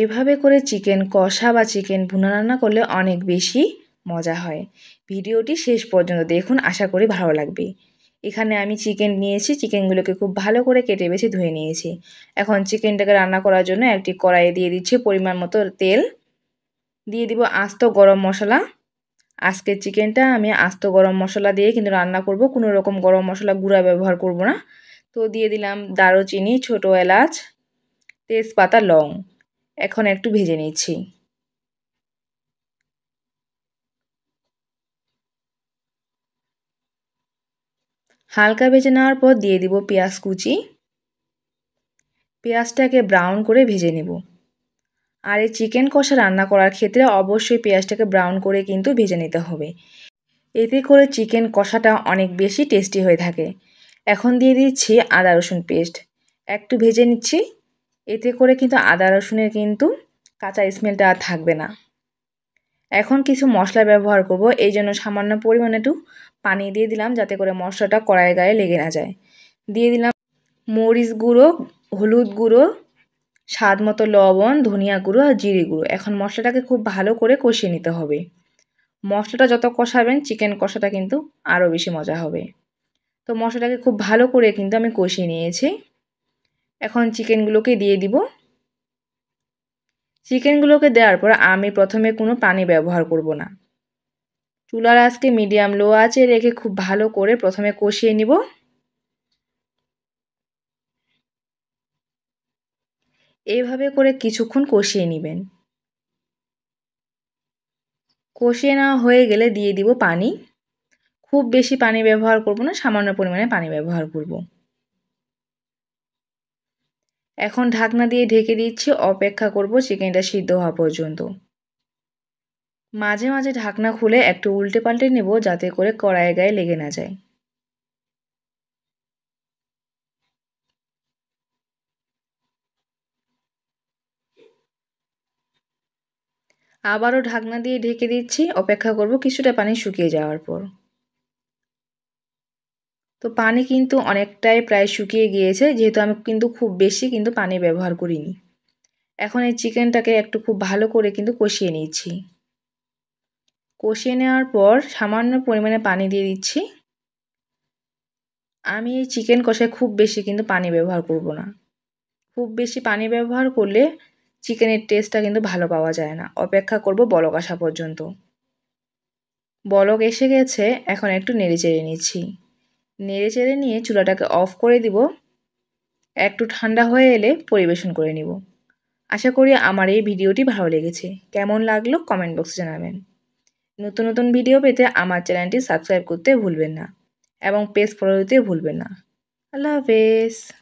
এভাবে করে চিকেন কষা বা চিকেন ভুনা রান্না করলে অনেক বেশি মজা হয় ভিডিওটি শেষ পর্যন্ত দেখুন আশা করি ভালো লাগবে এখানে আমি চিকেন নিয়েছি চিকেনগুলোকে খুব ভালো করে কেটে বেছে ধুয়ে নিয়েছি এখন চিকেনটাকে রান্না করার জন্য একটি কড়াইয়ে দিয়ে দিচ্ছি পরিমাণ মতো তেল দিয়ে দিব আস্ত গরম মশলা আজকের চিকেনটা আমি আস্ত গরম মশলা দিয়ে কিন্তু রান্না করব কোনো রকম গরম মশলা গুঁড়া ব্যবহার করব না তো দিয়ে দিলাম দারুচিনি ছোটো এলাচ তেজপাতা লং এখন একটু ভেজে নিচ্ছি হালকা ভেজে নেওয়ার পর দিয়ে দিব পেঁয়াজ কুচি পেঁয়াজটাকে ব্রাউন করে ভেজে নেব আর এই চিকেন কষা রান্না করার ক্ষেত্রে অবশ্যই পেঁয়াজটাকে ব্রাউন করে কিন্তু ভেজে নিতে হবে এতে করে চিকেন কষাটা অনেক বেশি টেস্টি হয়ে থাকে এখন দিয়ে দিচ্ছি আদা রসুন পেস্ট একটু ভেজে নিচ্ছি এতে করে কিন্তু আদা রসুনের কিন্তু কাঁচা স্মেলটা আর থাকবে না এখন কিছু মশলা ব্যবহার করব এই জন্য সামান্য পরিমাণে একটু পানি দিয়ে দিলাম যাতে করে মশলাটা কড়াইয়ের গায়ে লেগে না যায় দিয়ে দিলাম মরিচ গুঁড়ো হলুদ গুঁড়ো স্বাদ মতো লবণ ধনিয়া গুঁড়ো আর জিরে গুঁড়ো এখন মশলাটাকে খুব ভালো করে কষিয়ে নিতে হবে মশলাটা যত কষাবেন চিকেন কষাটা কিন্তু আরও বেশি মজা হবে তো মশলাটাকে খুব ভালো করে কিন্তু আমি কষিয়ে নিয়েছি এখন চিকেনগুলোকে দিয়ে দিব চিকেনগুলোকে দেওয়ার পর আমি প্রথমে কোনো পানি ব্যবহার করব না চুলার আজকে মিডিয়াম লো আছে রেখে খুব ভালো করে প্রথমে কষিয়ে নিব এইভাবে করে কিছুক্ষণ কষিয়ে নেবেন কষিয়ে নেওয়া হয়ে গেলে দিয়ে দিব পানি খুব বেশি পানি ব্যবহার করব না সামান্য পরিমাণে পানি ব্যবহার করব এখন ঢাকনা দিয়ে ঢেকে দিচ্ছি অপেক্ষা করব চিকেনটা সিদ্ধ হওয়া পর্যন্ত মাঝে মাঝে ঢাকনা খুলে একটু উল্টে পাল্টে নেব যাতে করে কড়াইয়ের গায়ে লেগে না যায় আবারও ঢাকনা দিয়ে ঢেকে দিচ্ছি অপেক্ষা করব কিছুটা পানি শুকিয়ে যাওয়ার পর তো পানি কিন্তু অনেকটাই প্রায় শুকিয়ে গিয়েছে যেহেতু আমি কিন্তু খুব বেশি কিন্তু পানি ব্যবহার করিনি এখন এই চিকেনটাকে একটু খুব ভালো করে কিন্তু কষিয়ে নিচ্ছি কষিয়ে নেওয়ার পর সামান্য পরিমাণে পানি দিয়ে দিচ্ছি আমি এই চিকেন কষায় খুব বেশি কিন্তু পানি ব্যবহার করব না খুব বেশি পানি ব্যবহার করলে চিকেনের টেস্টটা কিন্তু ভালো পাওয়া যায় না অপেক্ষা করব বলক আসা পর্যন্ত বলক এসে গেছে এখন একটু নেড়ে চেড়ে নিচ্ছি নেড়ে চেড়ে নিয়ে চুলাটাকে অফ করে দিব একটু ঠান্ডা হয়ে এলে পরিবেশন করে নিব আশা করি আমার এই ভিডিওটি ভালো লেগেছে কেমন লাগলো কমেন্ট বক্সে জানাবেন নতুন নতুন ভিডিও পেতে আমার চ্যানেলটি সাবস্ক্রাইব করতে ভুলবেন না এবং পেজ ফলো দিতে ভুলবেন না আল্লাহ হাফেজ